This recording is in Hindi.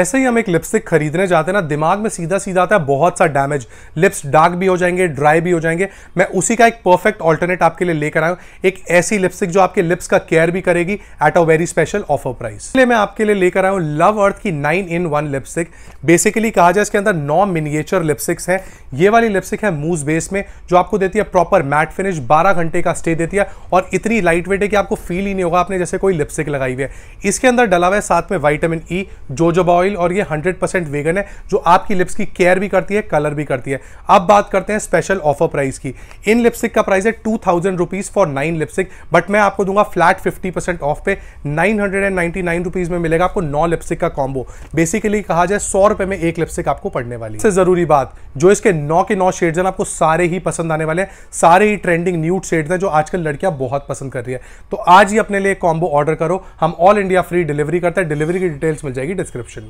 ऐसे ही हम एक लिपस्टिक खरीदने जाते हैं ना दिमाग में सीधा सीधा आता है बहुत सा डैमेज लिप्स डार्क भी हो जाएंगे ड्राई भी हो जाएंगे मैं उसी का एक परफेक्ट ऑल्टरनेट आपके लिए लेकर आया हूँ एक ऐसी लिपस्टिक जो आपके लिप्स का केयर भी करेगी at a very special offer price इसलिए मैं आपके लिए लेकर आया हूं लव अर्थ की nine in one lipstick basically कहा जाए इसके अंदर नौ मिनिएचर लिपस्टिक्स है ये वाली लिपस्टिक है मूज बेस में जो आपको देती है प्रॉपर मैट फिनिश बारह घंटे का स्टे देती है और इतनी लाइट वेट है कि आपको फील ही नहीं होगा आपने जैसे कोई लिपस्टिक लगाई हुई है इसके अंदर डला हुआ है साथ में वाइटामिन ई जो जो ऑयल और ये 100% वेगन है जो आपकी लिप्स की केयर भी करती है कलर भी करती है अब बात करते हैं स्पेशल ऑफर प्राइस की इन लिपस्टिक का प्राइस है two thousand rupees for nine lipstick but मैं आपको दूंगा फ्लैट फिफ्टी परसेंट ऑफ पे nine hundred and ninety nine rupees में मिलेगा आपको नौ लिपस्टिक का कॉम्बो बेसिकली कहा जाए सौ रुपए में एक लिपस्टिक आपको पड़ने वाली है ज़रूरी बात जो इसके नौ के नौ शेड्स हैं आपको सारे ही पसंद आने वाले हैं सारे ही ट्रेंडिंग न्यूट शेड्स हैं जो आजकल लड़कियां बहुत पसंद कर रही है तो आज ही अपने लिए कॉम्बो ऑर्डर करो हम ऑल इंडिया फ्री डिलीवरी करते हैं डिलीवरी की डिटेल्स मिल जाएगी डिस्क्रिप्शन में